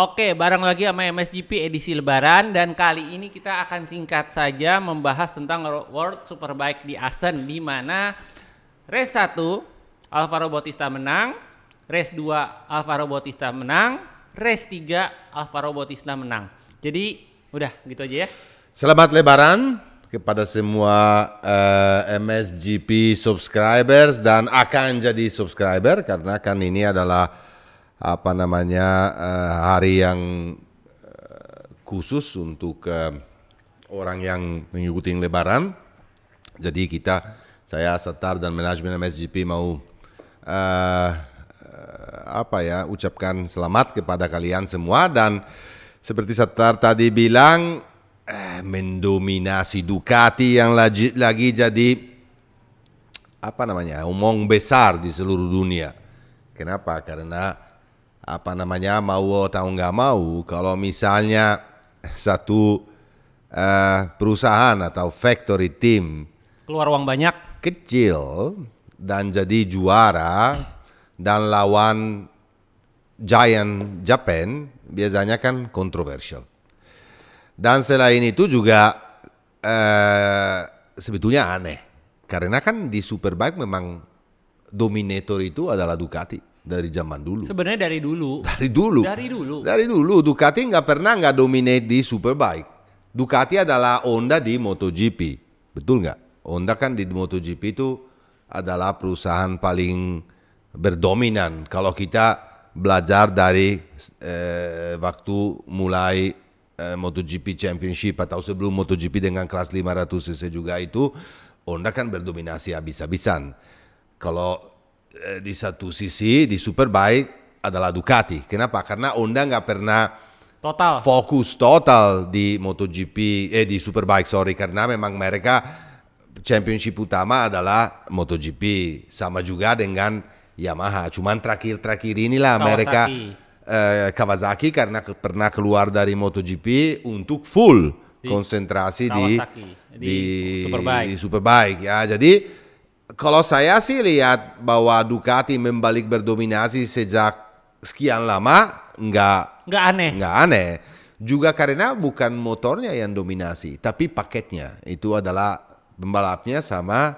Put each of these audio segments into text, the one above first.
Oke, bareng lagi sama MSGP edisi lebaran dan kali ini kita akan singkat saja membahas tentang World Superbike di Asen di mana race 1 Alvaro Bautista menang, race 2 Alvaro Bautista menang, race 3 Alvaro Bautista menang. Jadi udah gitu aja ya. Selamat lebaran kepada semua uh, eh, MSGP subscribers dan akan jadi subscriber karena kan ini adalah apa namanya uh, hari yang uh, khusus untuk uh, orang yang mengikuti Lebaran. Jadi kita saya Satar dan manajemen MSGP mau uh, apa ya ucapkan selamat kepada kalian semua dan seperti Satar tadi bilang eh, mendominasi Ducati yang lagi, lagi jadi apa namanya omong besar di seluruh dunia. Kenapa? Karena apa namanya mau atau nggak mau kalau misalnya satu uh, perusahaan atau factory team keluar uang banyak kecil dan jadi juara dan lawan giant Japan biasanya kan kontroversial dan selain itu juga uh, sebetulnya aneh karena kan di Superbike memang dominator itu adalah Ducati dari zaman dulu. Sebenarnya dari dulu. Dari dulu. Dari dulu. Dari dulu Ducati nggak pernah nggak dominate di Superbike. Ducati adalah Honda di MotoGP, betul nggak? Honda kan di MotoGP itu adalah perusahaan paling berdominan. Kalau kita belajar dari eh, waktu mulai eh, MotoGP Championship atau sebelum MotoGP dengan kelas 500 cc juga itu Honda kan berdominasi habis-habisan. Kalau Eh, di satu sisi di Superbike adalah Ducati. Kenapa? Karena Honda nggak pernah total fokus total di MotoGP eh di Superbike sorry karena memang mereka championship utama adalah MotoGP sama juga dengan Yamaha. Cuman terakhir-terakhir inilah Kawasaki. mereka eh, Kawasaki karena ke, pernah keluar dari MotoGP untuk full di konsentrasi Kawasaki, di, di, di Superbike. Di Superbike ya. Jadi kalau saya sih lihat bahwa Ducati membalik berdominasi sejak sekian lama nggak nggak aneh nggak aneh juga karena bukan motornya yang dominasi tapi paketnya itu adalah pembalapnya sama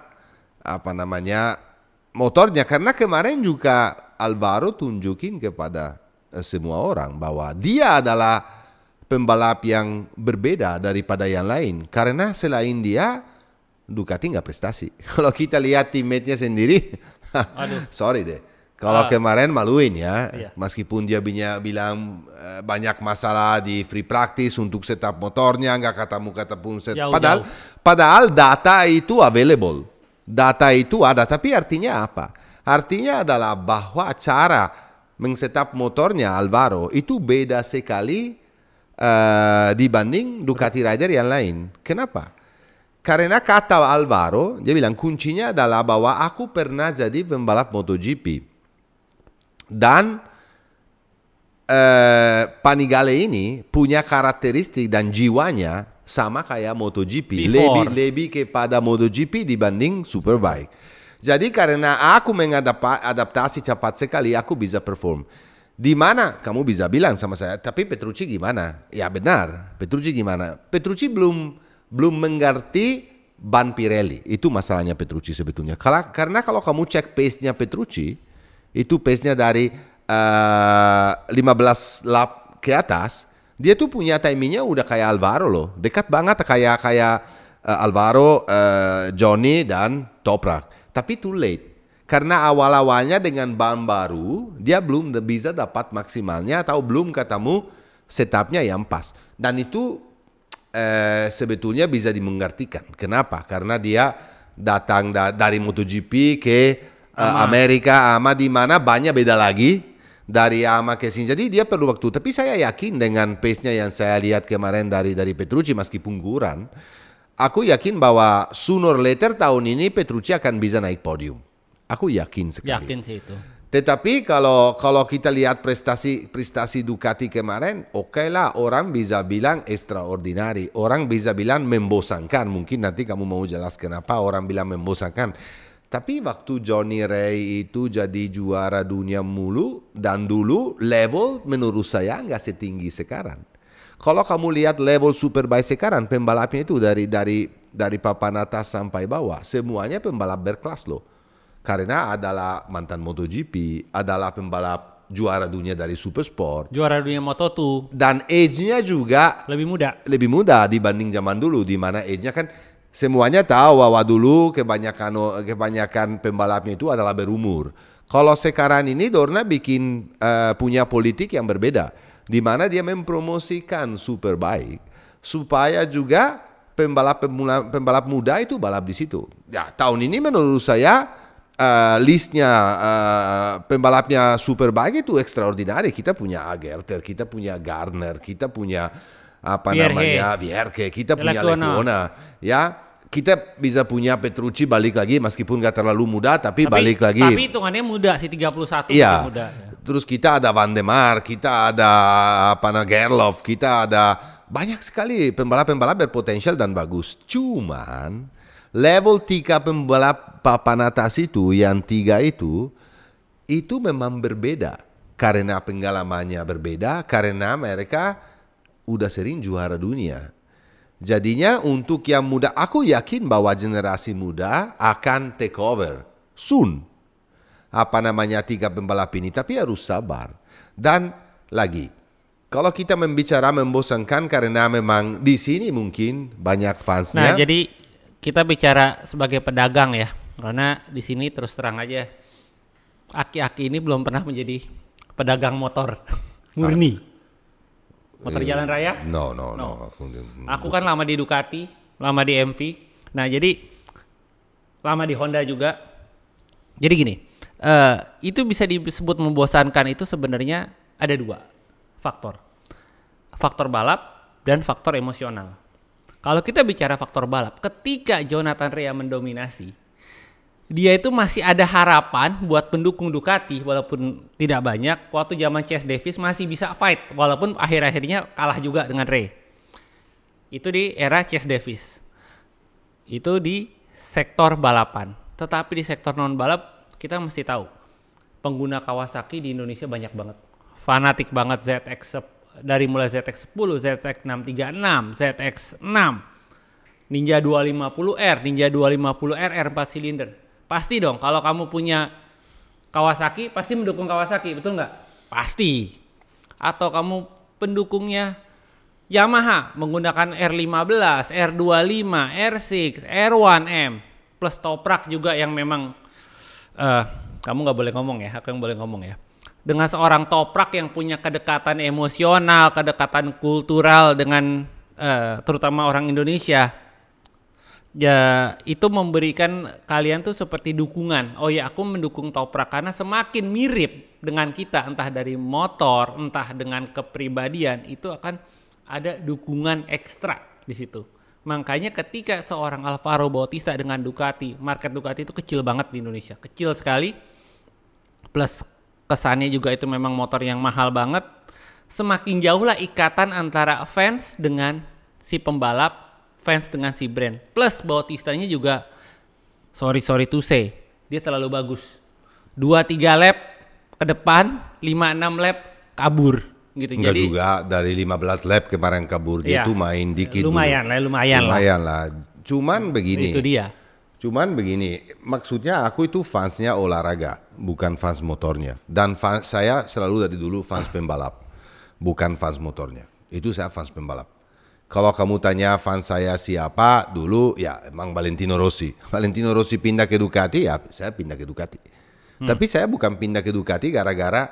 apa namanya motornya karena kemarin juga Alvaro tunjukin kepada eh, semua orang bahwa dia adalah pembalap yang berbeda daripada yang lain karena selain dia Ducati nggak prestasi. Kalau kita lihat timetnya sendiri, sorry deh. Kalau ah. kemarin maluin ya, iya. meskipun dia binya bilang eh, banyak masalah di free practice untuk setup motornya, nggak kata ketemu set. Jauh, padahal, jauh. padahal data itu available, data itu ada, tapi artinya apa? Artinya adalah bahwa cara mengsetup motornya Alvaro itu beda sekali uh, dibanding Ducati rider yang lain. Kenapa? Karena kata Alvaro, dia bilang kuncinya adalah bahwa aku pernah jadi pembalap MotoGP. Dan eh, Panigale ini punya karakteristik dan jiwanya sama kayak MotoGP. Lebih, lebih kepada MotoGP dibanding Superbike. Jadi karena aku mengadaptasi cepat sekali, aku bisa perform. Di mana kamu bisa bilang sama saya, tapi Petrucci gimana? Ya benar, Petrucci gimana? Petrucci belum belum mengerti ban Pirelli. Itu masalahnya Petrucci sebetulnya. Karena kalau kamu cek pace-nya Petrucci, itu pace-nya dari uh, eh, 15 lap ke atas, dia tuh punya timingnya udah kayak Alvaro loh. Dekat banget kayak kayak uh, Alvaro, uh, Johnny dan Toprak. Tapi too late. Karena awal-awalnya dengan ban baru, dia belum bisa dapat maksimalnya atau belum ketemu setupnya yang pas. Dan itu eh, sebetulnya bisa dimengertikan. Kenapa? Karena dia datang da dari MotoGP ke eh, Amerika, ama di mana banyak beda lagi dari ama ke sini. Jadi dia perlu waktu. Tapi saya yakin dengan pace-nya yang saya lihat kemarin dari dari Petrucci meski pungguran, aku yakin bahwa sooner later tahun ini Petrucci akan bisa naik podium. Aku yakin sekali. Yakin sih itu. Tetapi kalau kalau kita lihat prestasi prestasi Ducati kemarin, oke okay lah orang bisa bilang extraordinary, orang bisa bilang membosankan. Mungkin nanti kamu mau jelas kenapa orang bilang membosankan. Tapi waktu Johnny Ray itu jadi juara dunia mulu dan dulu level menurut saya nggak setinggi sekarang. Kalau kamu lihat level Superbike sekarang pembalapnya itu dari dari dari papan atas sampai bawah semuanya pembalap berkelas loh karena adalah mantan MotoGP, adalah pembalap juara dunia dari Supersport. Juara dunia Moto2. Dan age-nya juga lebih muda. Lebih muda dibanding zaman dulu di mana age-nya kan semuanya tahu bahwa dulu kebanyakan kebanyakan pembalapnya itu adalah berumur. Kalau sekarang ini Dorna bikin uh, punya politik yang berbeda di mana dia mempromosikan Superbike supaya juga pembalap pembalap muda itu balap di situ. Ya, tahun ini menurut saya uh, listnya uh, pembalapnya super Superbike itu extraordinari. Kita punya Agerter, kita punya Garner, kita punya apa Vierge. namanya Vierke, kita punya Lekona, ya kita bisa punya Petrucci balik lagi meskipun gak terlalu muda tapi, tapi balik lagi. Tapi hitungannya muda sih 31 iya. muda. Ya. Terus kita ada Van de Mar, kita ada apa Gerloff, kita ada banyak sekali pembalap-pembalap berpotensial dan bagus. Cuman level tiga pembalap papan atas itu yang tiga itu itu memang berbeda karena pengalamannya berbeda karena mereka udah sering juara dunia. Jadinya untuk yang muda aku yakin bahwa generasi muda akan take over soon. Apa namanya tiga pembalap ini tapi harus sabar. Dan lagi kalau kita membicara membosankan karena memang di sini mungkin banyak fansnya. Nah, jadi kita bicara sebagai pedagang ya, karena di sini terus terang aja aki-aki ini belum pernah menjadi pedagang motor murni. Motor eh, jalan raya? No, no, no. no. Aku hmm. kan lama di Ducati, lama di MV. Nah, jadi lama di Honda juga. Jadi gini, uh, itu bisa disebut membosankan itu sebenarnya ada dua faktor. Faktor balap dan faktor emosional. Kalau kita bicara faktor balap, ketika Jonathan Rea mendominasi, dia itu masih ada harapan buat pendukung Ducati walaupun tidak banyak. Waktu zaman Chase Davis masih bisa fight walaupun akhir-akhirnya kalah juga dengan Rea. Itu di era Chase Davis. Itu di sektor balapan. Tetapi di sektor non balap kita mesti tahu pengguna Kawasaki di Indonesia banyak banget. Fanatik banget ZX dari mulai ZX10, ZX636, ZX6, Ninja 250R, Ninja 250R R4 silinder. Pasti dong kalau kamu punya Kawasaki pasti mendukung Kawasaki, betul nggak? Pasti. Atau kamu pendukungnya Yamaha menggunakan R15, R25, R6, R1M plus toprak juga yang memang uh, kamu nggak boleh ngomong ya, aku yang boleh ngomong ya dengan seorang toprak yang punya kedekatan emosional, kedekatan kultural dengan uh, terutama orang Indonesia. Ya, itu memberikan kalian tuh seperti dukungan. Oh ya, aku mendukung toprak karena semakin mirip dengan kita entah dari motor, entah dengan kepribadian, itu akan ada dukungan ekstra di situ. Makanya ketika seorang Alvaro Bautista dengan Ducati, market Ducati itu kecil banget di Indonesia, kecil sekali. Plus kesannya juga itu memang motor yang mahal banget semakin jauhlah ikatan antara fans dengan si pembalap fans dengan si brand plus Bautistanya juga sorry sorry to say dia terlalu bagus 2-3 lap ke depan 5-6 lap kabur gitu Enggak jadi juga dari 15 lap kemarin kabur dia iya. tuh main dikit lumayan dulu. lah lumayan, lumayan lah lumayan lah cuman begini itu dia Cuman begini, maksudnya aku itu fansnya olahraga, bukan fans motornya. Dan fans saya selalu dari dulu fans pembalap, bukan fans motornya. Itu saya fans pembalap. Kalau kamu tanya fans saya siapa dulu, ya emang Valentino Rossi. Valentino Rossi pindah ke Ducati, ya saya pindah ke Ducati. Hmm. Tapi saya bukan pindah ke Ducati gara-gara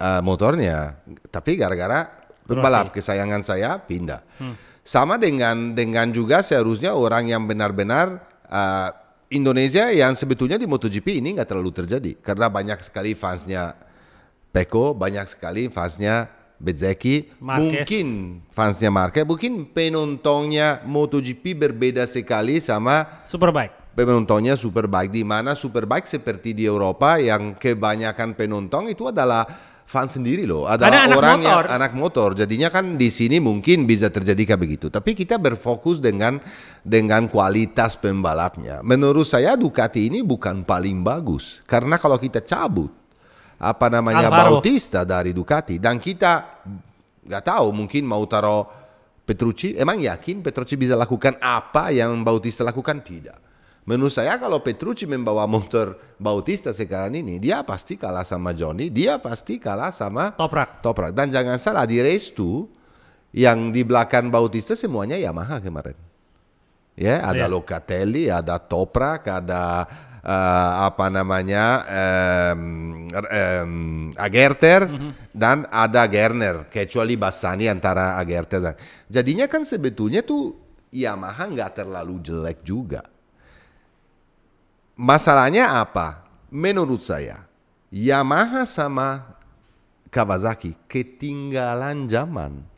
uh, motornya, tapi gara-gara pembalap kesayangan saya pindah. Hmm. Sama dengan dengan juga seharusnya orang yang benar-benar uh, Indonesia yang sebetulnya di MotoGP ini nggak terlalu terjadi karena banyak sekali fansnya Peko, banyak sekali fansnya Bezeki, mungkin fansnya Marquez, mungkin penontonnya MotoGP berbeda sekali sama Superbike. Penontonnya Superbike di mana Superbike seperti di Eropa yang kebanyakan penonton itu adalah fan sendiri loh. Ada orang motor. yang anak motor. Jadinya kan di sini mungkin bisa terjadi kayak begitu. Tapi kita berfokus dengan dengan kualitas pembalapnya. Menurut saya Ducati ini bukan paling bagus. Karena kalau kita cabut apa namanya Alvaro. Bautista dari Ducati dan kita nggak tahu mungkin mau taruh Petrucci, emang yakin Petrucci bisa lakukan apa yang Bautista lakukan? Tidak. Menurut saya kalau Petrucci membawa motor Bautista sekarang ini, dia pasti kalah sama Johnny, dia pasti kalah sama Toprak. Toprak. Dan jangan salah di race itu yang di belakang Bautista semuanya Yamaha kemarin. Ya, oh, ada yeah. Locatelli, ada Toprak, ada uh, apa namanya um, um, Agerter mm -hmm. dan ada Gerner, kecuali Bassani antara Agerter dan. Jadinya kan sebetulnya tuh Yamaha nggak terlalu jelek juga Masalahnya apa? Menurut saya, Yamaha sama Kawasaki ketinggalan zaman.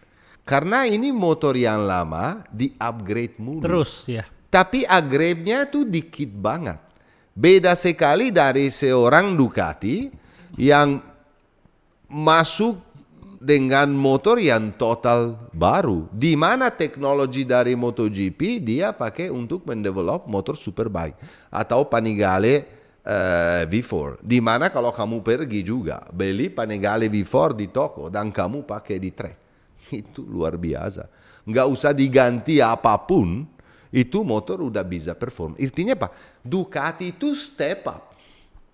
Karena ini motor yang lama di-upgrade mulu. Terus ya. Tapi upgrade-nya tuh dikit banget. Beda sekali dari seorang Ducati yang masuk dengan motor yang total baru. Di mana teknologi dari MotoGP dia pakai untuk mendevelop motor superbike atau Panigale uh, eh, V4. Di mana kalau kamu pergi juga beli Panigale V4 di toko dan kamu pakai di trek, Itu luar biasa. Nggak usah diganti apapun, itu motor udah bisa perform. Intinya apa? Ducati itu step up.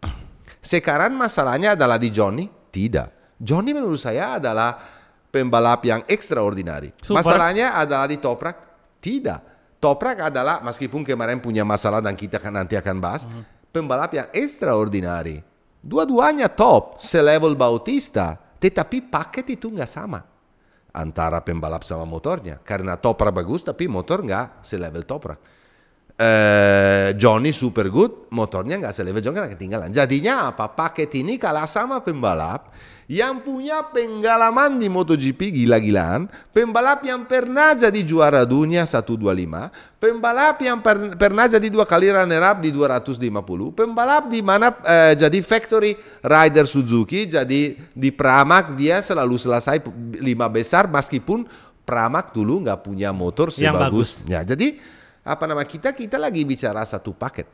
Sekarang masalahnya adalah di Johnny? Tidak Johnny menurut saya adalah pembalap yang extraordinary. Super. Masalahnya adalah di Toprak? Tidak. Toprak adalah meskipun kemarin punya masalah dan kita kan nanti akan bahas, uh mhm. -huh. pembalap yang extraordinary. Dua-duanya top, selevel Bautista, tetapi paket itu nggak sama antara pembalap sama motornya. Karena Toprak bagus tapi motor nggak selevel Toprak eh, Johnny good motornya nggak selevel John karena ketinggalan. Jadinya apa? Paket ini kalah sama pembalap yang punya pengalaman di MotoGP gila-gilaan, pembalap yang pernah jadi juara dunia 125, pembalap yang per, pernah jadi dua kali runner up di 250, pembalap di mana eh, jadi factory rider Suzuki, jadi di Pramac dia selalu selesai lima besar meskipun Pramac dulu nggak punya motor sebagus. Yang bagus. Ya, jadi apa nama kita kita lagi bicara satu paket.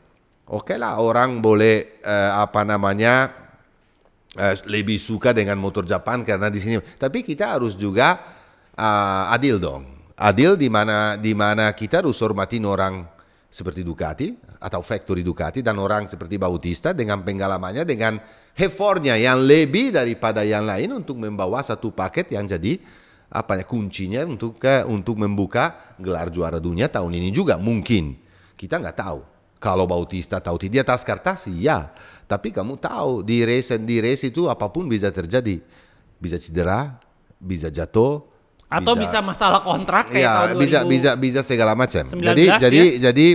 Oke okay lah orang boleh eh, apa namanya eh, lebih suka dengan motor Jepang karena di sini. Tapi kita harus juga eh, adil dong. Adil di mana di mana kita harus hormatin orang seperti Ducati atau factory Ducati dan orang seperti Bautista dengan pengalamannya dengan effortnya yang lebih daripada yang lain untuk membawa satu paket yang jadi apa ya kuncinya untuk ke, untuk membuka gelar juara dunia tahun ini juga mungkin kita nggak tahu kalau Bautista tahu di atas kertas iya tapi kamu tahu di race di race itu apapun bisa terjadi bisa cedera bisa jatuh atau bisa, bisa masalah kontrak kayak ya, tahun 2000. bisa bisa segala macam. Jadi ya? jadi jadi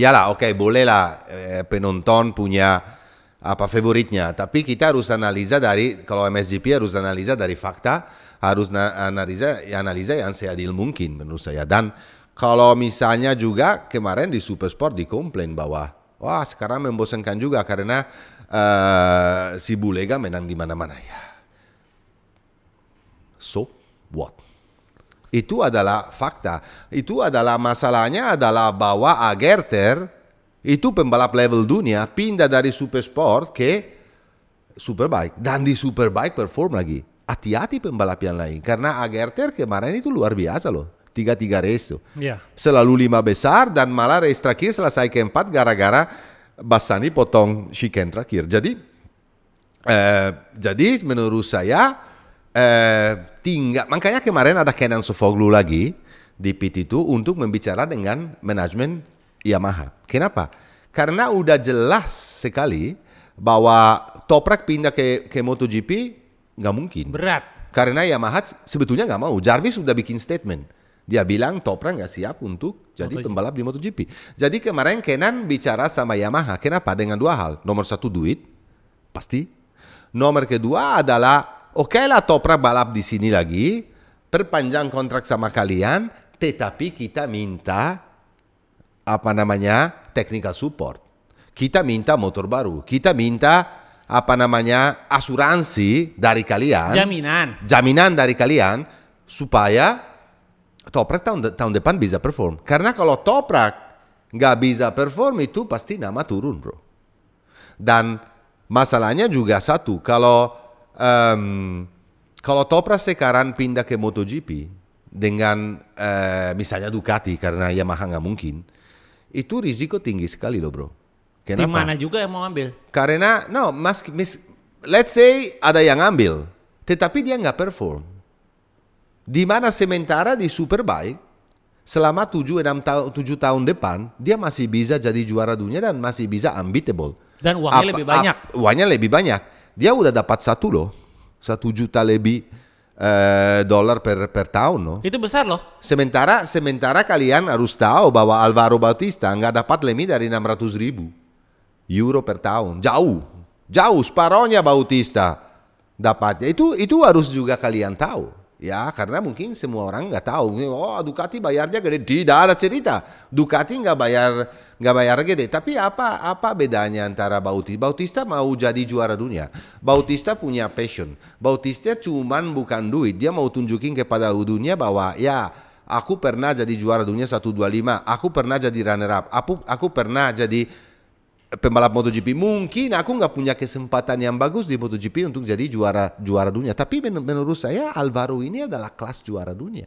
ya lah oke okay, bolehlah eh, penonton punya apa favoritnya tapi kita harus analisa dari kalau MSGP harus analisa dari fakta harus analisa analisa yang seadil mungkin menurut saya dan kalau misalnya juga kemarin di Supersport dikomplain bahwa wah sekarang membosankan juga karena uh, si Bulega menang di mana-mana ya. So what? Itu adalah fakta. Itu adalah masalahnya adalah bahwa Agerter itu pembalap level dunia pindah dari Supersport ke Superbike dan di Superbike perform lagi hati-hati pembalap yang lain karena Agerter kemarin itu luar biasa loh tiga tiga race tuh yeah. selalu lima besar dan malah race terakhir selesai keempat gara-gara Bassani potong chicken terakhir jadi eh, jadi menurut saya eh, tinggal makanya kemarin ada Kenan Sofoglu lagi di PT itu untuk membicara dengan manajemen Yamaha kenapa karena udah jelas sekali bahwa Toprak pindah ke, ke MotoGP nggak mungkin. Berat. Karena Yamaha sebetulnya nggak mau. Jarvis sudah bikin statement. Dia bilang Toprak nggak siap untuk jadi pembalap di MotoGP. Jadi kemarin Kenan bicara sama Yamaha. Kenapa? Dengan dua hal. Nomor satu duit, pasti. Nomor kedua adalah oke okay lah Toprak balap di sini lagi. Perpanjang kontrak sama kalian. Tetapi kita minta apa namanya technical support. Kita minta motor baru. Kita minta apa namanya asuransi dari kalian jaminan jaminan dari kalian supaya Toprak tahun, de tahun depan bisa perform karena kalau Toprak nggak bisa perform itu pasti nama turun bro dan masalahnya juga satu kalau um, kalau Toprak sekarang pindah ke MotoGP dengan uh, misalnya Ducati karena Yamaha nggak mungkin itu risiko tinggi sekali loh bro Kenapa? Tim mana juga yang mau ambil? Karena no, mas, mis, let's say ada yang ambil, tetapi dia nggak perform. Di mana sementara di Superbike selama 7 enam tahun 7 tahun depan dia masih bisa jadi juara dunia dan masih bisa unbeatable. Dan uangnya up, lebih banyak. Up, uangnya lebih banyak. Dia udah dapat satu loh. Satu juta lebih eh, dolar per, per tahun loh. Itu besar loh. Sementara sementara kalian harus tahu bahwa Alvaro Bautista nggak dapat lebih dari 600 ribu euro per tahun. Jauh. Jauh separohnya Bautista dapatnya. Itu itu harus juga kalian tahu. Ya, karena mungkin semua orang nggak tahu. Oh, Ducati bayarnya gede. di ada cerita. Ducati nggak bayar nggak bayar gede. Tapi apa apa bedanya antara Bautista? Bautista mau jadi juara dunia. Bautista punya passion. Bautista cuman bukan duit. Dia mau tunjukin kepada dunia bahwa ya aku pernah jadi juara dunia 125. Aku pernah jadi runner up. Aku aku pernah jadi pembalap MotoGP mungkin aku nggak punya kesempatan yang bagus di MotoGP untuk jadi juara juara dunia tapi menurut saya Alvaro ini adalah kelas juara dunia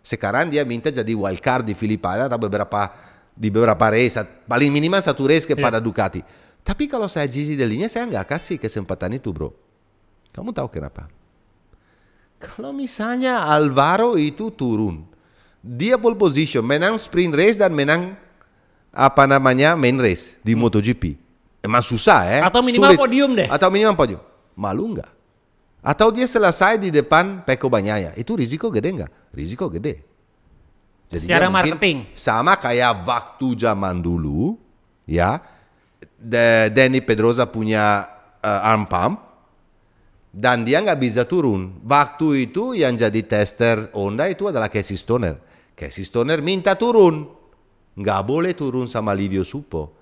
sekarang dia minta jadi wildcard di Filipina atau beberapa di beberapa race paling minimal satu race kepada yeah. Ducati tapi kalau saya Gigi Delinya saya nggak kasih kesempatan itu bro kamu tahu kenapa kalau misalnya Alvaro itu turun dia pole position menang sprint race dan menang apa namanya main race di hmm. MotoGP. Emang susah ya. Eh? Atau minimal Sulit. podium deh. Atau minimal podium. Malu nggak? Atau dia selesai di depan Peko Banyaya. Itu risiko gede nggak? Risiko gede. Jadi Secara marketing. Sama kayak waktu zaman dulu, ya. De Danny Pedrosa punya uh, arm pump dan dia nggak bisa turun. Waktu itu yang jadi tester Honda itu adalah Casey Stoner. Casey Stoner minta turun nggak boleh turun sama Livio Supo.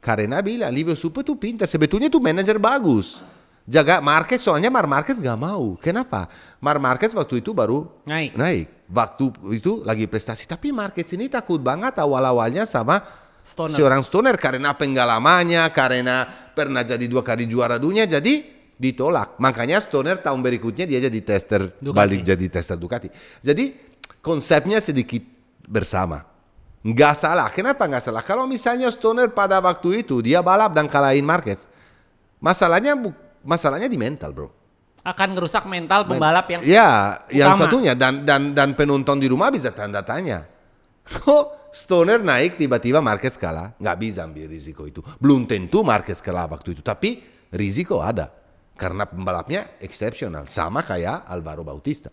Karena bilang Livio Supo itu pintar, sebetulnya itu manajer bagus. Jaga Marquez, soalnya Mar Marquez nggak mau. Kenapa? Mar Marquez waktu itu baru naik. naik. Waktu itu lagi prestasi. Tapi Marquez ini takut banget awal-awalnya sama stoner. seorang stoner karena pengalamannya, karena pernah jadi dua kali juara dunia, jadi ditolak. Makanya stoner tahun berikutnya dia jadi tester, Ducati. balik jadi tester Ducati. Jadi konsepnya sedikit bersama. Nggak salah. Kenapa nggak salah? Kalau misalnya Stoner pada waktu itu dia balap dan kalahin Marquez, masalahnya bu masalahnya di mental, bro. Akan ngerusak mental pembalap yang ya utama. yang satunya dan dan dan penonton di rumah bisa tanda tanya. Kok oh, Stoner naik tiba-tiba Marquez kalah? Nggak bisa ambil risiko itu. Belum tentu Marquez kalah waktu itu, tapi risiko ada karena pembalapnya exceptional sama kayak Alvaro Bautista.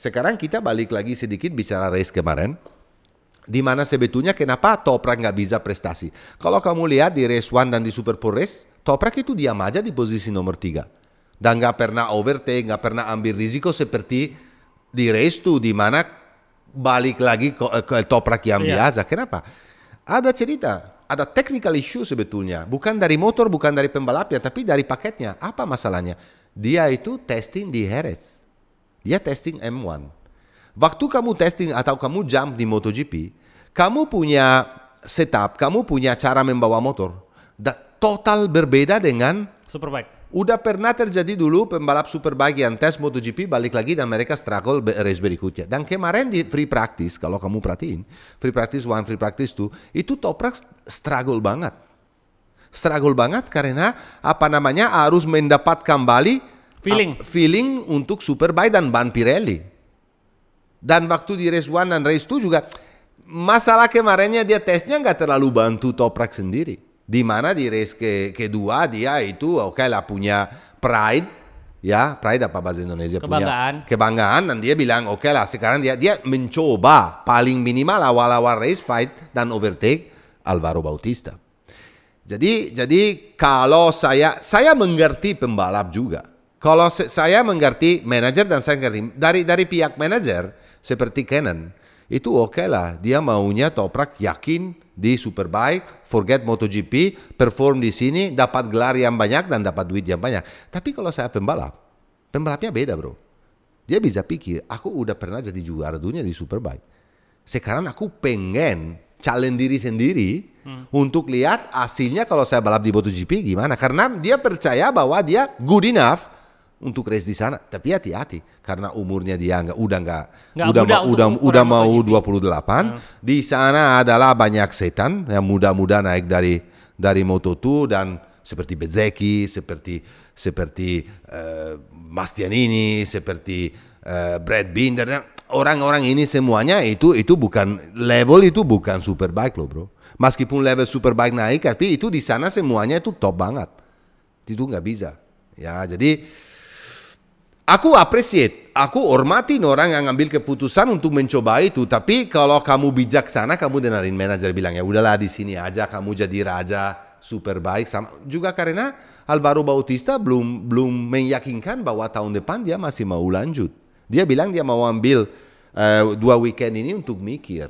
Sekarang kita balik lagi sedikit bicara race kemarin. Di mana sebetulnya kenapa Toprak nggak bisa prestasi. Kalau kamu lihat di race 1 dan di Super Pole Race, Toprak itu diam aja di posisi nomor 3. Dan nggak pernah overtake, nggak pernah ambil risiko seperti di race 2 di mana balik lagi ke, ke Toprak yang yeah. biasa. Kenapa? Ada cerita, ada technical issue sebetulnya. Bukan dari motor, bukan dari pembalapnya, tapi dari paketnya. Apa masalahnya? Dia itu testing di Jerez. Dia testing M1. Waktu kamu testing atau kamu jump di MotoGP, kamu punya setup, kamu punya cara membawa motor total berbeda dengan Superbike. Udah pernah terjadi dulu pembalap Superbike yang tes MotoGP balik lagi dan mereka struggle race berikutnya. Dan kemarin di free practice, kalau kamu perhatiin, free practice one, free practice two, itu Toprak struggle banget. Struggle banget karena apa namanya harus mendapat kembali feeling, uh, feeling untuk Superbike dan ban Pirelli. Dan waktu di race one dan race two juga masalah kemarinnya dia tesnya nggak terlalu bantu Toprak sendiri. Di mana di race ke kedua dia itu oke okay lah punya pride ya pride apa bahasa Indonesia kebanggaan. punya kebanggaan dan dia bilang oke okay lah sekarang dia dia mencoba paling minimal awal-awal race fight dan overtake Alvaro Bautista. Jadi jadi kalau saya saya mengerti pembalap juga. Kalau saya mengerti manajer dan saya mengerti dari dari pihak manajer seperti Canon itu oke okay lah. Dia maunya Toprak yakin di Superbike, forget MotoGP, perform di sini, dapat gelar yang banyak dan dapat duit yang banyak. Tapi kalau saya pembalap, pembalapnya beda bro. Dia bisa pikir, aku udah pernah jadi juara dunia di Superbike. Sekarang aku pengen challenge diri sendiri hmm. untuk lihat hasilnya kalau saya balap di MotoGP gimana. Karena dia percaya bahwa dia good enough untuk race di sana tapi hati-hati karena umurnya dia nggak udah nggak udah mau udah udah mau 28 gitu ya. hmm. di sana adalah banyak setan yang muda-muda naik dari dari Moto2 dan seperti Bezeki seperti seperti uh, eh, Mastianini, seperti uh, Brad Binder nah, orang-orang ini semuanya itu itu bukan level itu bukan superbike loh bro meskipun level superbike naik tapi itu di sana semuanya itu top banget itu nggak bisa ya jadi Aku apresiat, aku hormatin orang yang ngambil keputusan untuk mencoba itu. Tapi kalau kamu bijaksana, kamu dengarin manajer bilang ya udahlah di sini aja, kamu jadi raja, super baik. Sama juga karena Alvaro Bautista belum belum meyakinkan bahwa tahun depan dia masih mau lanjut. Dia bilang dia mau ambil uh, dua weekend ini untuk mikir.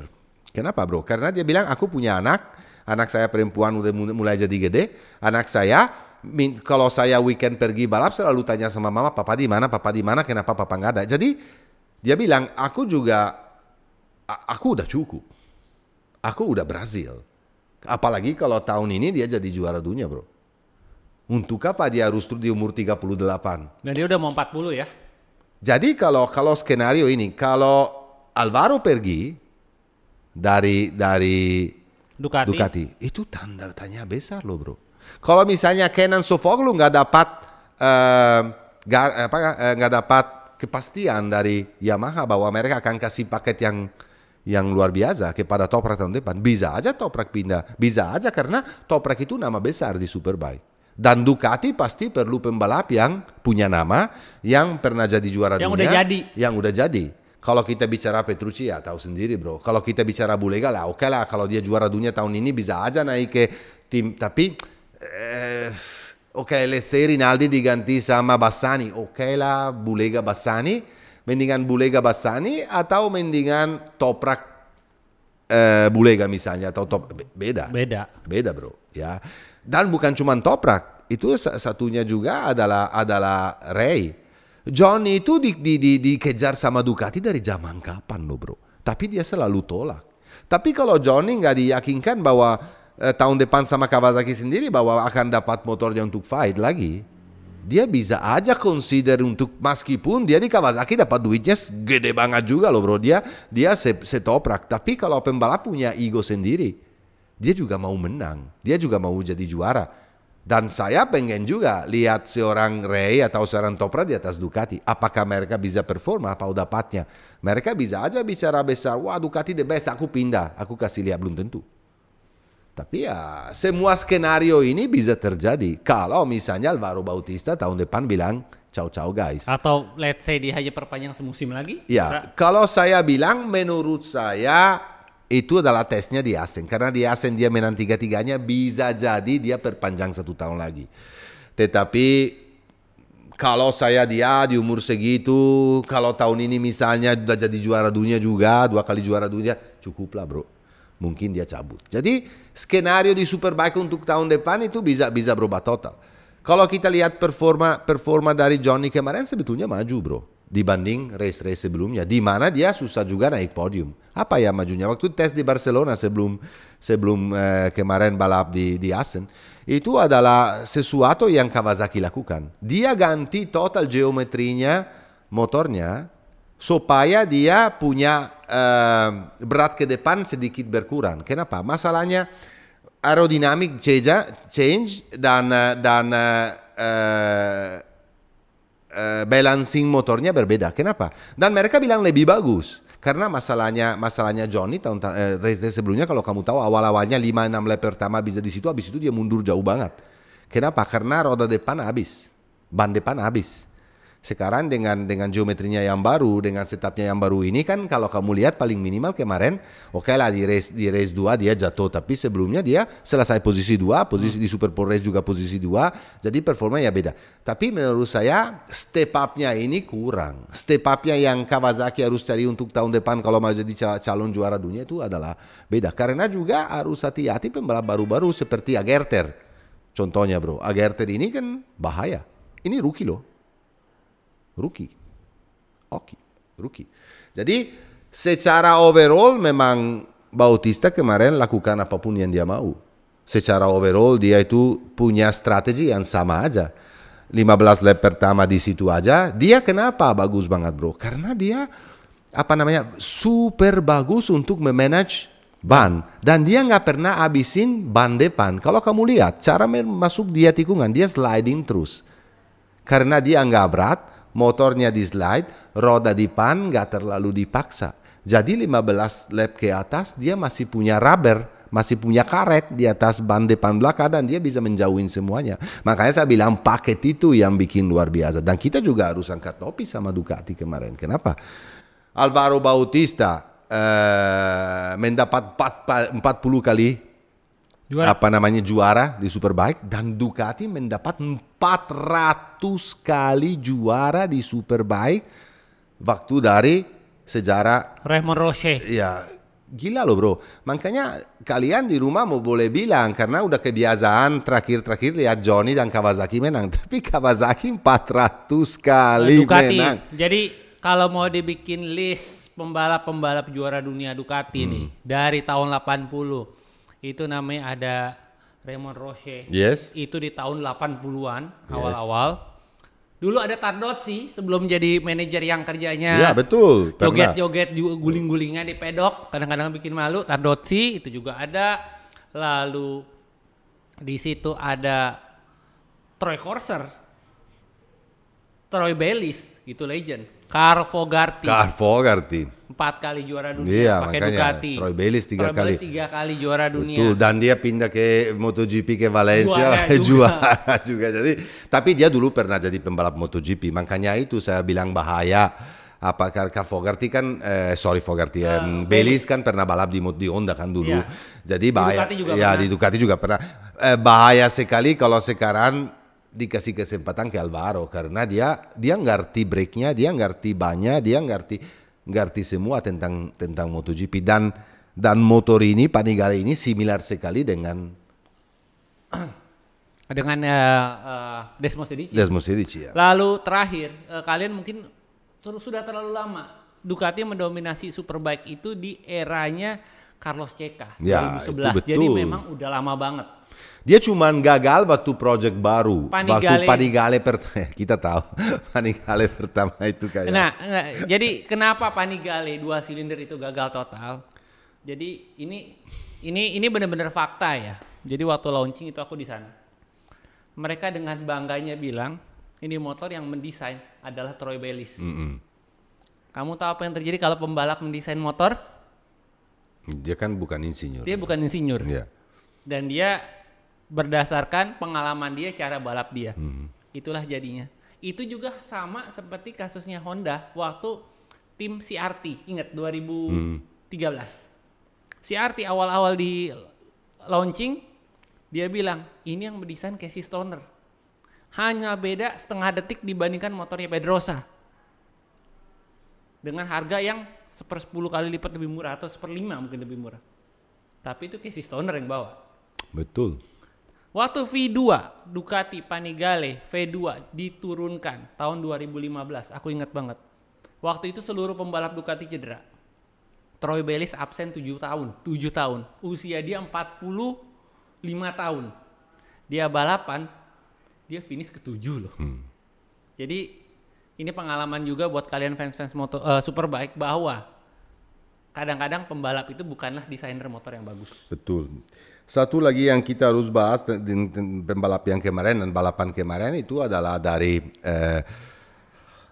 Kenapa bro? Karena dia bilang aku punya anak, anak saya perempuan udah mulai jadi gede, anak saya kalau saya weekend pergi balap selalu tanya sama mama, papa di mana, papa di mana, kenapa papa nggak ada. Jadi dia bilang, aku juga, aku udah cukup. Aku udah berhasil Apalagi kalau tahun ini dia jadi juara dunia bro. Untuk apa dia harus di umur 38? Dan dia udah mau 40 ya? Jadi kalau kalau skenario ini, kalau Alvaro pergi dari dari Ducati, Ducati itu tanda tanya besar loh bro. Kalau misalnya Kenan Sofoglu nggak dapat uh, eh, gar, eh, nggak uh, dapat kepastian dari Yamaha bahwa mereka akan kasih paket yang yang luar biasa kepada Toprak tahun depan. Bisa aja Toprak pindah, bisa aja karena Toprak itu nama besar di Superbike. Dan Ducati pasti perlu pembalap yang punya nama, yang pernah jadi juara yang dunia, udah jadi. yang udah jadi. Kalau kita bicara Petrucci ya tahu sendiri bro. Kalau kita bicara Bulega lah oke okay lah kalau dia juara dunia tahun ini bisa aja naik ke tim. Tapi Eh, ok, let's say Rinaldi diganti sama Bassani. Oke okay lah, Bulega Bassani. Mendingan Bulega Bassani atau mendingan Toprak eh, Bulega misalnya atau top, beda. Beda. Beda, Bro, ya. Dan bukan cuma Toprak, itu satunya juga adalah adalah Ray. Johnny itu di, di, di, dikejar sama Ducati dari zaman kapan lo bro? Tapi dia selalu tolak. Tapi kalau Johnny nggak diyakinkan bahwa eh, tahun depan sama Kawasaki sendiri bahwa akan dapat motornya untuk fight lagi dia bisa aja consider untuk meskipun dia di Kawasaki dapat duitnya gede banget juga loh bro dia dia setoprak tapi kalau pembalap punya ego sendiri dia juga mau menang dia juga mau jadi juara dan saya pengen juga lihat seorang Ray atau seorang Topra di atas Ducati. Apakah mereka bisa performa apa dapatnya? Mereka bisa aja bicara besar, wah Ducati the best, aku pindah. Aku kasih lihat belum tentu. Tapi ya semua skenario ini bisa terjadi. Kalau misalnya Alvaro Bautista tahun depan bilang ciao ciao guys. Atau let's say dia hanya perpanjang semusim lagi. Ya, bisa. kalau saya bilang menurut saya itu adalah tesnya di Asen. Karena di Asen dia menang tiga-tiganya bisa jadi dia perpanjang satu tahun lagi. Tetapi kalau saya dia di umur segitu, kalau tahun ini misalnya sudah jadi juara dunia juga, dua kali juara dunia, cukuplah bro. Mungkin dia cabut. Jadi skenario di Superbike untuk tahun depan itu bisa bisa berubah total. Kalau kita lihat performa performa dari Johnny kemarin sebetulnya maju bro dibanding race-race sebelumnya di mana dia susah juga naik podium. Apa ya majunya? Waktu tes di Barcelona sebelum sebelum eh, kemarin balap di di Assen itu adalah sesuatu yang Kawasaki lakukan. Dia ganti total geometrinya motornya supaya dia punya uh, berat ke depan sedikit berkurang. Kenapa? Masalahnya aerodinamik change dan eh, dan uh, uh, balancing motornya berbeda. Kenapa? Dan mereka bilang lebih bagus. Karena masalahnya masalahnya Johnny tahun eh, race, race sebelumnya kalau kamu tahu awal-awalnya 5 6 lap pertama bisa di situ habis itu dia mundur jauh banget. Kenapa? Karena roda depan habis. Ban depan habis. Sekarang dengan dengan geometrinya yang baru, dengan setupnya yang baru ini kan kalau kamu lihat paling minimal kemarin oke okay lah di race di race 2 dia jatuh tapi sebelumnya dia selesai posisi dua, posisi hmm. di Super Pole Race juga posisi dua, Jadi performanya ya beda. Tapi menurut saya step upnya ini kurang. Step upnya yang Kawasaki harus cari untuk tahun depan kalau mau jadi calon juara dunia itu adalah beda. Karena juga harus hati-hati pembalap baru-baru seperti Agerter. Contohnya bro, Agerter ini kan bahaya. Ini rookie loh Ruki, Oki, Ruki. Jadi secara overall memang Bautista kemarin lakukan apapun yang dia mau. Secara overall dia itu punya strategi yang sama aja. 15 lap pertama di situ aja. Dia kenapa bagus banget bro? Karena dia apa namanya super bagus untuk memanage ban dan dia nggak pernah habisin ban depan. Kalau kamu lihat cara masuk dia tikungan dia sliding terus karena dia nggak berat motornya di slide, roda di pan nggak terlalu dipaksa. Jadi 15 lap ke atas dia masih punya rubber, masih punya karet di atas ban depan belakang dan dia bisa menjauhin semuanya. Makanya saya bilang paket itu yang bikin luar biasa. Dan kita juga harus angkat topi sama Ducati kemarin. Kenapa? Alvaro Bautista eh, mendapat 40 kali juara. apa namanya juara di Superbike dan Ducati mendapat 400 kali juara di Superbike waktu dari sejarah Raymond Roche. Ya, gila loh bro. Makanya kalian di rumah mau boleh bilang karena udah kebiasaan terakhir-terakhir lihat Johnny dan Kawasaki menang, tapi Kawasaki 400 kali nah, Ducati. menang. Jadi kalau mau dibikin list pembalap-pembalap juara dunia Ducati hmm. nih dari tahun 80 itu namanya ada Raymond Roche. Yes. Itu di tahun 80-an awal-awal. Dulu ada Tardot sih sebelum jadi manajer yang kerjanya. Iya betul. Joget-joget guling gulingnya di pedok, kadang-kadang bikin malu. Tardot sih itu juga ada. Lalu di situ ada Troy Corser, Troy Bellis, itu legend. Carl Fogarty. Carl Fogarty empat kali juara dunia iya, pakai makanya, Ducati. Troy Bayliss tiga Troy kali. tiga kali juara dunia. Betul. Dan dia pindah ke MotoGP ke Valencia juara juga. juga. Jadi tapi dia dulu pernah jadi pembalap MotoGP. Makanya itu saya bilang bahaya apa karena Fogarty kan eh, sorry Fogarty uh, um, Belis kan pernah balap di di Honda kan dulu Iya. jadi bahaya di juga ya pernah. di Ducati juga pernah eh, bahaya sekali kalau sekarang dikasih kesempatan ke Alvaro karena dia dia ngerti breaknya dia ngerti banyak dia ngerti ngerti semua tentang tentang MotoGP dan dan motor ini Panigale ini similar sekali dengan dengan uh, eh, uh, eh, Desmos Sedici. Desmos Sedici ya. Lalu terakhir uh, kalian mungkin sudah terlalu lama Ducati mendominasi Superbike itu di eranya Carlos Ceka ya, 2011. Jadi memang udah lama banget. Dia cuma gagal waktu project baru. Panigale. Waktu Panigale pertama kita tahu. Panigale pertama itu kayak. Nah, nah jadi kenapa Panigale dua silinder itu gagal total? Jadi ini ini ini benar-benar fakta ya. Jadi waktu launching itu aku di sana. Mereka dengan bangganya bilang, ini motor yang mendesain adalah Troy Bayliss. Mm -hmm. Kamu tahu apa yang terjadi kalau pembalap mendesain motor? Dia kan bukan insinyur. Dia bukan insinyur. Iya. Dan dia berdasarkan pengalaman dia, cara balap dia. Hmm. Itulah jadinya. Itu juga sama seperti kasusnya Honda waktu tim CRT, ingat 2013. Hmm. CRT awal-awal di launching dia bilang ini yang mendesain Casey Stoner. Hanya beda setengah detik dibandingkan motornya Pedrosa. Dengan harga yang seper 10 kali lipat lebih murah atau seperlima mungkin lebih murah. Tapi itu Casey Stoner yang bawa. Betul. Waktu V2 Ducati Panigale V2 diturunkan tahun 2015, aku ingat banget. Waktu itu seluruh pembalap Ducati cedera. Troy Bayliss absen 7 tahun, 7 tahun. Usia dia 45 tahun. Dia balapan, dia finish ke-7 loh. Hmm. Jadi ini pengalaman juga buat kalian fans-fans motor uh, eh, baik bahwa kadang-kadang pembalap itu bukanlah desainer motor yang bagus. Betul. Satu lagi yang kita harus bahas pembalap yang kemarin dan balapan kemarin itu adalah dari eh,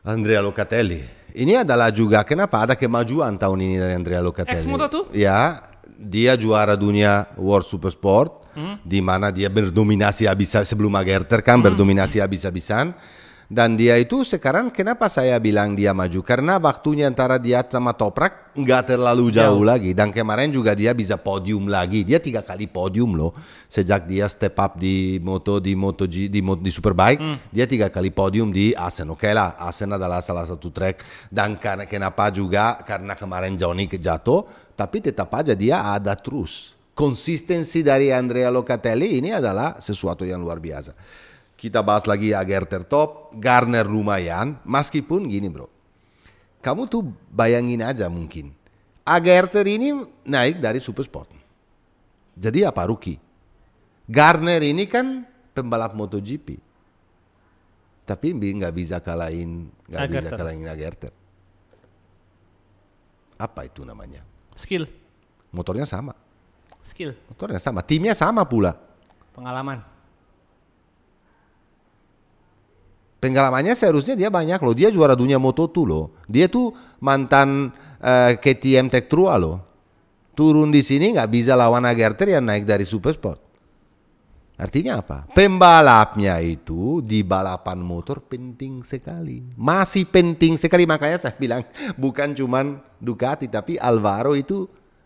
Andrea Locatelli. Ini adalah juga kenapa ada kemajuan tahun ini dari Andrea Locatelli. Ex moto tuh? Ya, dia juara dunia World Supersport, hmm. di mana dia berdominasi habis sebelum Gerter kan hmm. berdominasi habis-habisan. Hmm dan dia itu sekarang kenapa saya bilang dia maju? Karena waktunya antara dia sama Toprak nggak terlalu jauh yeah. lagi. Dan kemarin juga dia bisa podium lagi. Dia tiga kali podium loh sejak dia step up di moto di moto G, di, di superbike. Mm. Dia tiga kali podium di Asen. Oke okay lah, Asen adalah salah satu track. Dan karena kenapa juga karena kemarin Johnny jatuh, tapi tetap aja dia ada terus. Konsistensi dari Andrea Locatelli ini adalah sesuatu yang luar biasa. Kita bahas lagi ya, Agar Tertop, Garner lumayan, meskipun gini bro. Kamu tuh bayangin aja mungkin. Agerter ini naik dari super sport. Jadi apa rookie? Garner ini kan pembalap MotoGP. Tapi nggak bisa kalahin, nggak bisa kalahin Agerter. Apa itu namanya? Skill. Motornya sama. Skill. Motornya sama, timnya sama pula. Pengalaman Pengalamannya seharusnya dia banyak loh. Dia juara dunia Moto2 loh. Dia tuh mantan uh, eh, KTM Tech Trua loh. Turun di sini nggak bisa lawan Agarter yang naik dari Supersport. Artinya apa? Pembalapnya itu di balapan motor penting sekali. Masih penting sekali makanya saya bilang bukan cuman Ducati tapi Alvaro itu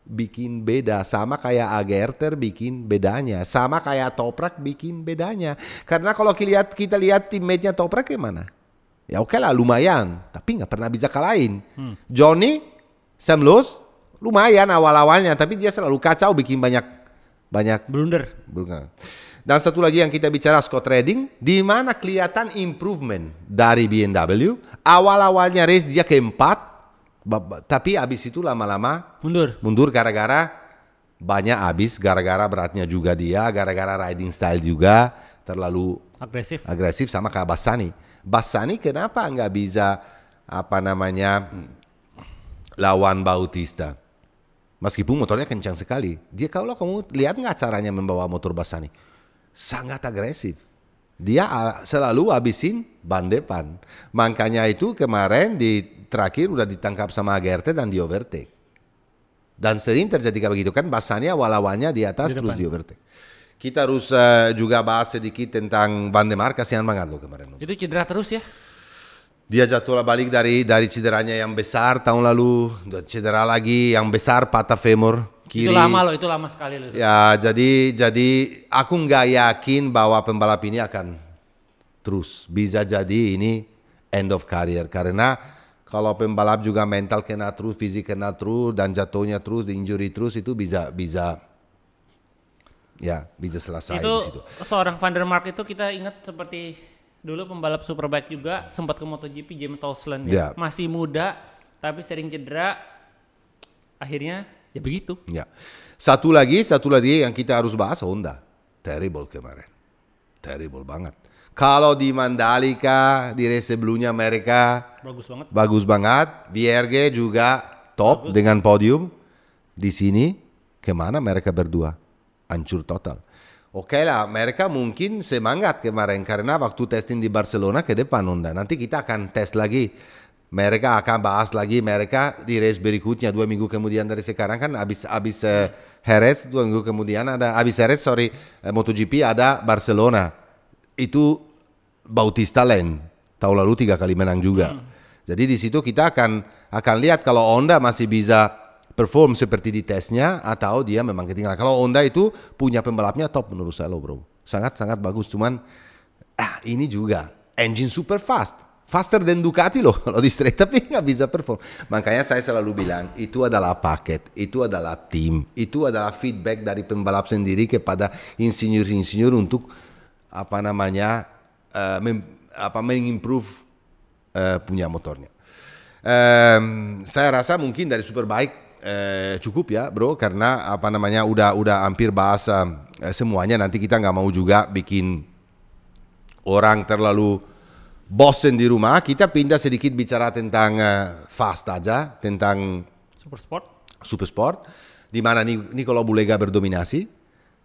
bikin beda sama kayak Agerter bikin bedanya sama kayak Toprak bikin bedanya karena kalau kita lihat kita lihat timnya Toprak gimana ya oke okay lah lumayan tapi nggak pernah bisa kalahin hmm. Johnny Sam lumayan awal-awalnya tapi dia selalu kacau bikin banyak banyak blunder blunder dan satu lagi yang kita bicara Scott Redding di mana kelihatan improvement dari BMW awal-awalnya race dia keempat tapi abis itu lama-lama mundur. Mundur gara-gara banyak abis, gara-gara beratnya juga dia, gara-gara riding style juga terlalu agresif. Agresif sama kayak Bassani. Bassani kenapa nggak bisa apa namanya lawan Bautista? Meskipun motornya kencang sekali, dia kalau kamu lihat nggak caranya membawa motor Bassani, sangat agresif dia selalu habisin ban depan. Makanya itu kemarin di terakhir udah ditangkap sama AGRT dan di overtake. Dan sering terjadi kayak begitu kan bahasanya awal-awalnya di atas di terus di overtake. Kita harus uh, juga bahas sedikit tentang Bandemar kasihan banget lo kemarin. Itu cedera terus ya? Dia jatuhlah balik dari dari cederanya yang besar tahun lalu, cedera lagi yang besar patah femur kiri. Itu lama loh, itu lama sekali loh. Ya, jadi jadi aku nggak yakin bahwa pembalap ini akan terus bisa jadi ini end of career karena kalau pembalap juga mental kena terus, fisik kena terus dan jatuhnya terus, injury terus itu bisa bisa ya bisa selesai itu di situ. seorang Vandermark itu kita ingat seperti dulu pembalap superbike juga sempat ke MotoGP James Townsend ya. ya. masih muda tapi sering cedera akhirnya ya begitu ya satu lagi satu lagi yang kita harus bahas Honda terrible kemarin terrible banget kalau di Mandalika, di race sebelumnya mereka bagus banget. Bagus banget. VRG juga top bagus. dengan podium. Di sini kemana mereka berdua? Hancur total. Oke okay lah, mereka mungkin semangat kemarin karena waktu testing di Barcelona ke depan Honda. Nanti kita akan tes lagi. Mereka akan bahas lagi mereka di race berikutnya dua minggu kemudian dari sekarang kan habis habis yeah. uh, dua minggu kemudian ada habis Jerez sorry eh, MotoGP ada Barcelona. Itu Bautista Len, lalu tiga kali menang juga. Hmm. Jadi di situ kita akan akan lihat kalau Honda masih bisa perform seperti di tesnya atau dia memang ketinggalan. Kalau Honda itu punya pembalapnya top menurut saya lo bro. Sangat-sangat bagus cuman ah ini juga engine super fast. Faster than Ducati loh kalau di straight tapi nggak bisa perform. Makanya saya selalu bilang itu adalah paket, itu adalah tim, itu adalah feedback dari pembalap sendiri kepada insinyur-insinyur untuk apa namanya Eh, mem, apa mengimprove uh, punya motornya. Um, saya rasa mungkin dari Superbike eh, cukup ya bro karena apa namanya udah udah hampir bahas eh, semuanya nanti kita nggak mau juga bikin orang terlalu bosen di rumah kita pindah sedikit bicara tentang eh, fast aja tentang super sport super sport di mana nih Nicolo Bulega berdominasi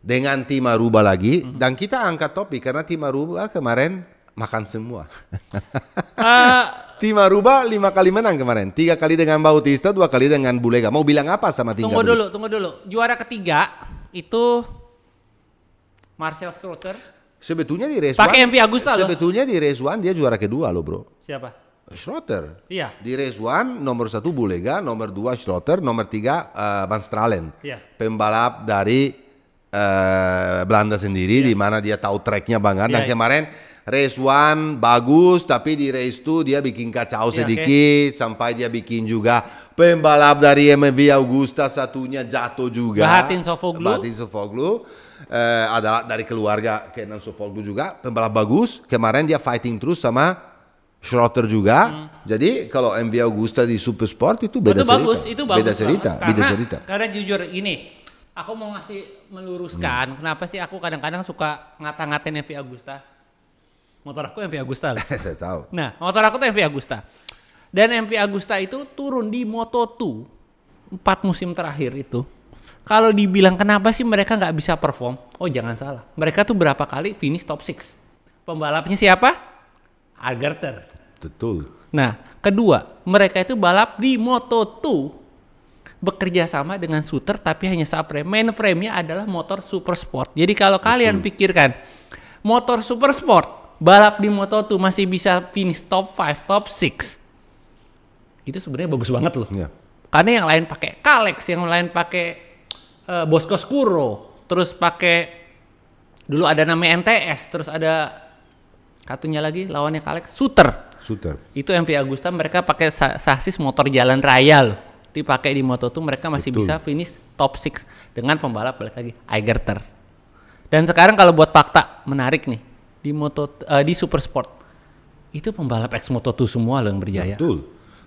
dengan tim Aruba lagi mm -hmm. dan kita angkat topik karena tim Aruba kemarin makan semua. uh, ah. tim lima kali menang kemarin, tiga kali dengan Bautista, dua kali dengan Bulega. Mau bilang apa sama tiga? Tunggu dulu, tunggu dulu. Juara ketiga itu Marcel Scroter. Sebetulnya di race Pakai MV Agusta loh. Sebetulnya di race one dia juara kedua loh bro. Siapa? Schroeder. Iya. Di race one nomor satu Bulega, nomor dua Schroeder, nomor tiga uh, Van Stralen. Iya. Pembalap dari uh, Belanda sendiri yeah. di mana dia tahu tracknya banget. Yeah. Dan iya, iya. kemarin race one bagus tapi di race two dia bikin kacau yeah, iya, sedikit okay. sampai dia bikin juga pembalap dari MV Augusta satunya jatuh juga. Bahatin Sofoglu. Bahatin Sofoglu eh, adalah dari keluarga Kenan Sofoglu juga pembalap bagus. Kemarin dia fighting terus sama Schroeter juga. Hmm. Jadi kalau MV Augusta di Super Sport itu beda itu cerita. Bagus, itu bagus beda cerita, beda cerita. Karena jujur ini aku mau ngasih meluruskan hmm. kenapa sih aku kadang-kadang suka ngata-ngatain MV Agusta motor aku MV Agusta lah saya tahu nah motor aku tuh MV Agusta dan MV Agusta itu turun di Moto2 empat musim terakhir itu kalau dibilang kenapa sih mereka nggak bisa perform oh jangan salah mereka tuh berapa kali finish top 6 pembalapnya siapa Agarter betul nah kedua mereka itu balap di Moto2 bekerja sama dengan shooter tapi hanya subframe. Mainframe-nya adalah motor super sport. Jadi kalau Betul. kalian pikirkan motor super sport balap di Moto2 masih bisa finish top 5, top 6. Itu sebenarnya bagus banget loh. Ya. Karena yang lain pakai Kalex, yang lain pakai uh, Bosco Scuro, terus pakai dulu ada nama NTS, terus ada katunya lagi lawannya Kalex shooter. Suter. Itu MV Agusta mereka pakai sasis motor jalan raya loh dipakai di Moto tuh mereka masih Betul. bisa finish top 6 dengan pembalap balik lagi Aigerter. Dan sekarang kalau buat fakta menarik nih di Moto uh, di Super Sport itu pembalap ex Moto2 semua loh yang berjaya. Betul.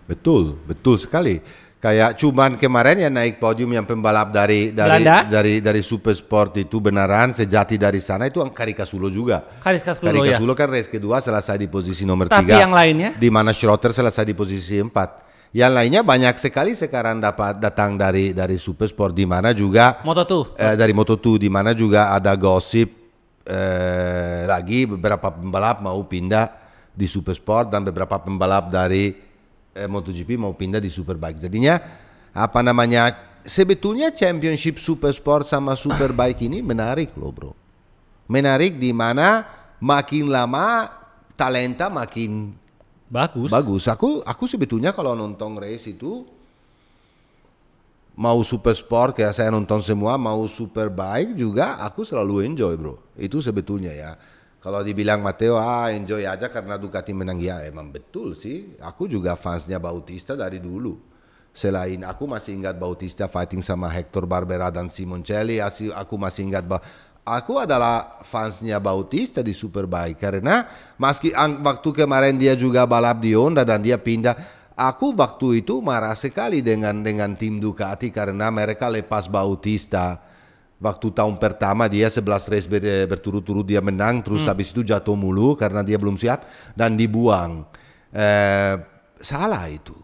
Betul, betul sekali. Kayak cuman kemarin ya naik podium yang pembalap dari dari Belanda. dari dari Super Sport itu beneran sejati dari sana itu kan Karika Sulo juga. Karika Sulo Karika ya. kan race kedua selesai di posisi nomor Tapi 3. Tapi yang lainnya? Di mana Schrotter selesai di posisi 4. Yang lainnya banyak sekali sekarang dapat datang dari dari super sport di mana juga Moto2. Eh, dari Moto2 di mana juga ada gosip eh, lagi beberapa pembalap mau pindah di super sport dan beberapa pembalap dari eh, MotoGP mau pindah di Superbike. Jadinya apa namanya sebetulnya Championship super sport sama Superbike ini menarik loh bro. Menarik di mana makin lama talenta makin Bagus. Bagus. Aku aku sebetulnya kalau nonton race itu mau super sport kayak saya nonton semua, mau super bike juga aku selalu enjoy bro. Itu sebetulnya ya. Kalau dibilang Matteo ah enjoy aja karena Ducati menang ya emang betul sih. Aku juga fansnya Bautista dari dulu. Selain aku masih ingat Bautista fighting sama Hector Barbera dan Simoncelli, aku masih ingat aku adalah fansnya Bautista di Superbike karena meski waktu kemarin dia juga balap di Honda dan dia pindah aku waktu itu marah sekali dengan dengan tim Ducati karena mereka lepas Bautista waktu tahun pertama dia 11 race ber, eh, berturut-turut dia menang terus hmm. habis itu jatuh mulu karena dia belum siap dan dibuang eh, salah itu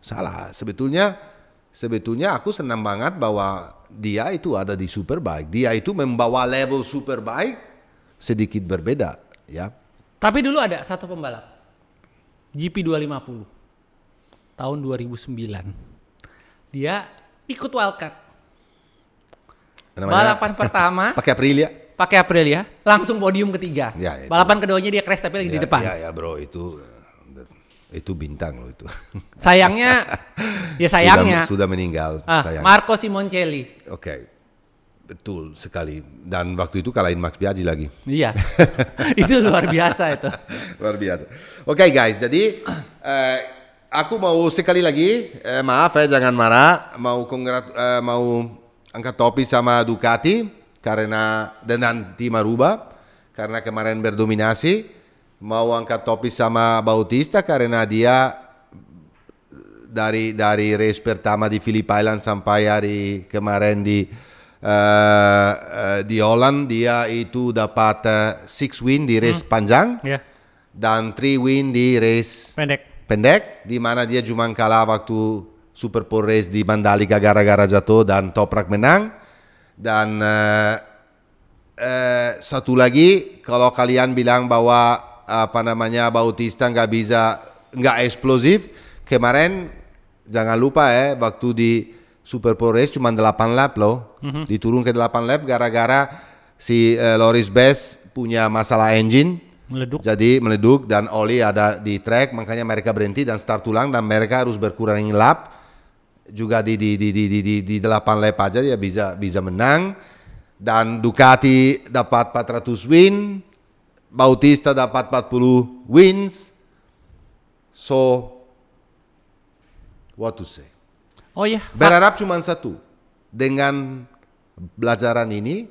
salah sebetulnya sebetulnya aku senang banget bahwa dia itu ada di Superbike. Dia itu membawa level Superbike sedikit berbeda, ya. Tapi dulu ada satu pembalap GP 250 tahun 2009. Dia ikut wildcard. Balapan pertama pakai Aprilia. Pakai Aprilia, langsung podium ketiga. Ya, Balapan keduanya dia crash tapi lagi ya, di depan. Ya, ya bro, itu eh, itu bintang loh itu. Sayangnya ya sayangnya sudah, sudah meninggal. Ah, sayang. Marco Simoncelli. Oke. Okay. Betul sekali. Dan waktu itu kalahin Max Biaggi lagi. Iya. itu luar biasa itu. luar biasa. Oke okay, guys, jadi eh, aku mau sekali lagi eh, maaf ya eh, jangan marah, mau kongrat eh, mau angkat topi sama Ducati karena dengan tim Aruba karena kemarin berdominasi mau angkat topi sama Bautista karena dia dari dari race pertama di Phillip Island sampai hari kemarin di uh, di Holland dia itu dapat 6 eh, win di race hmm. panjang yeah. dan three win di race pendek pendek di mana dia cuma kalah waktu Super Bowl race di Mandalika gara-gara jatuh dan Toprak menang dan uh, uh, satu lagi kalau kalian bilang bahwa apa namanya Bautista nggak bisa nggak eksplosif kemarin jangan lupa ya waktu di Super Pro Race cuma 8 lap loh mm -hmm. diturun ke 8 lap gara-gara si uh, Loris Best punya masalah engine meleduk jadi meleduk dan oli ada di track makanya mereka berhenti dan start ulang dan mereka harus berkurangin lap juga di di di di di di, di 8 lap aja ya bisa bisa menang dan Ducati dapat 400 win Bautista dapat 40 wins. So, what to say? Oh ya. Yeah. Berharap cuma satu. Dengan pelajaran ini,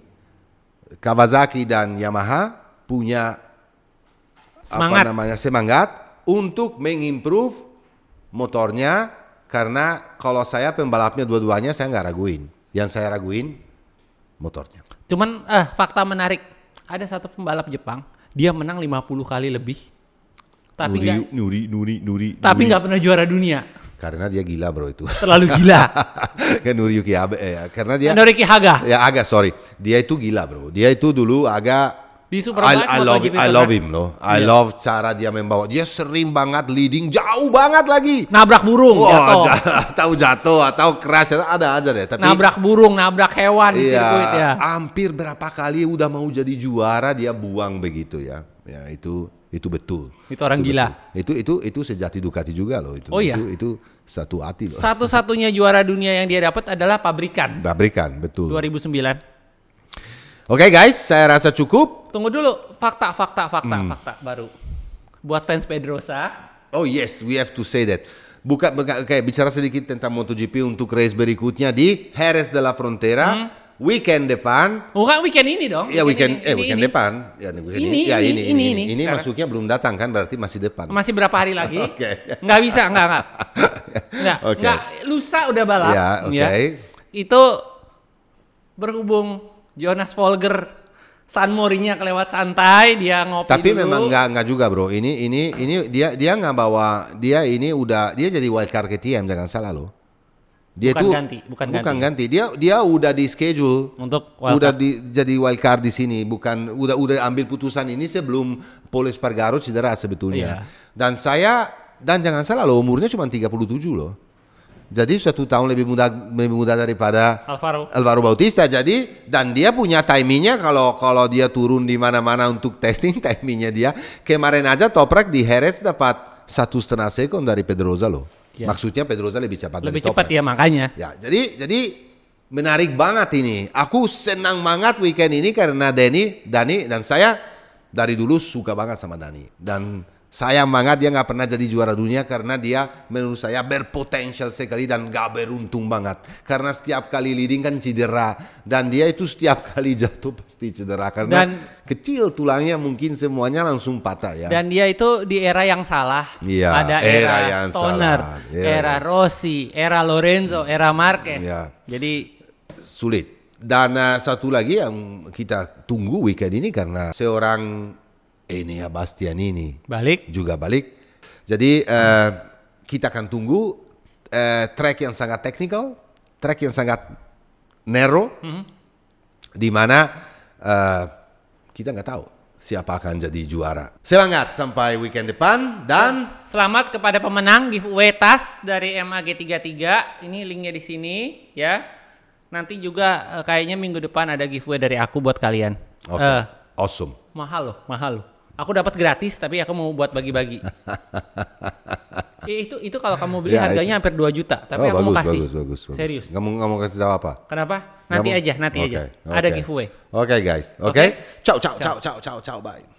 Kawasaki dan Yamaha punya semangat. apa namanya semangat untuk mengimprove motornya karena kalau saya pembalapnya dua-duanya saya nggak raguin. Yang saya raguin motornya. Cuman eh, fakta menarik, ada satu pembalap Jepang dia menang 50 kali lebih. Tapi nuri, gak, nuri, nuri, nuri, Tapi nggak pernah juara dunia. Karena dia gila bro itu. Terlalu gila. kan Nuri Yuki Abe, eh, karena dia. Nuri Haga. Ya agak sorry, dia itu gila bro. Dia itu dulu agak di supermarket I, I love, MotoGP I kan? love him loh. I yeah. love cara dia membawa. Dia sering banget leading jauh banget lagi. Nabrak burung oh, jatuh. atau jatuh atau crash ada aja deh. Tapi nabrak burung, nabrak hewan iya, di ya. Hampir berapa kali udah mau jadi juara dia buang begitu ya. Ya itu itu betul. Itu orang itu gila. Betul. Itu itu itu sejati Ducati juga loh itu. Oh iya. Itu, itu satu hati loh. Satu-satunya juara dunia yang dia dapat adalah pabrikan. Pabrikan, betul. 2009. Oke okay guys, saya rasa cukup. Tunggu dulu, fakta, fakta, fakta, hmm. fakta baru. Buat fans Pedrosa. Oh yes, we have to say that. Buka, buka okay, bicara sedikit tentang MotoGP untuk race berikutnya di Jerez de la Frontera. Hmm. Weekend depan. Bukan weekend ini dong. Ya weekend, weekend ini, eh weekend ini. depan. Ya, weekend ini, ini, ya, ini, ini, ini, ini, ini, ini masuknya belum datang kan berarti masih depan. Masih berapa hari lagi? Oke. okay. Nggak bisa, gak, gak. nggak, okay. nggak. Lusa udah balap. Ya, ya. oke. Okay. Ya. Itu berhubung Jonas Folger San Morinya kelewat santai, dia ngopi Tapi dulu. memang nggak nggak juga, Bro. Ini ini ini dia dia nggak bawa dia ini udah dia jadi wild card ke TM jangan salah loh. Dia bukan tuh ganti, bukan, bukan ganti. ganti. Dia dia udah di schedule untuk wild udah card. di jadi wild card di sini, bukan udah udah ambil putusan ini sebelum Polis Pargaro cedera sebetulnya. Iya. Dan saya dan jangan salah loh, umurnya cuma 37 loh. Jadi satu tahun lebih muda lebih muda daripada Alvaro. Alvaro Bautista. Jadi dan dia punya timingnya kalau kalau dia turun di mana-mana untuk testing timingnya dia. Kemarin aja toprek di Jerez dapat satu setengah sekon dari Pedroza loh. Ya. Maksudnya Pedroza lebih cepat lebih dari cepat Toprak. ya makanya. Ya jadi jadi menarik banget ini. Aku senang banget weekend ini karena Dani Dani dan saya dari dulu suka banget sama Dani dan Sayang banget dia nggak pernah jadi juara dunia karena dia menurut saya berpotensial sekali dan gak beruntung banget. Karena setiap kali leading kan cedera dan dia itu setiap kali jatuh pasti cedera karena dan, kecil tulangnya mungkin semuanya langsung patah ya. Dan dia itu di era yang salah. Iya. Ada era, era yang Stoner, salah. Era. Iya. era Rossi, era Lorenzo, era Marquez. Iya. Jadi sulit. Dan uh, satu lagi yang kita tunggu weekend ini karena seorang Enea ya, Bastianini balik juga balik. Jadi eh, kita akan tunggu eh, track yang sangat teknikal, track yang sangat narrow, mm -hmm. di mana eh, kita nggak tahu siapa akan jadi juara. Semangat sampai weekend depan dan selamat kepada pemenang giveaway tas dari MAG33. Ini linknya di sini ya. Nanti juga eh, kayaknya minggu depan ada giveaway dari aku buat kalian. Oke. Okay. Uh, eh, awesome. Mahal loh, mahal loh. Aku dapat gratis tapi aku mau buat bagi-bagi. Eh, itu itu kalau kamu beli ya, harganya itu. hampir 2 juta, tapi oh, aku bagus, mau kasih. Bagus, bagus, bagus. Serius. Kamu nggak mau kasih tahu apa? Kenapa? Nanti Kamu, aja, nanti okay, aja. Okay. Ada giveaway. Oke okay, guys. Oke. Okay? Okay? Ciao, ciao, ciao, ciao, ciao, ciao, bye.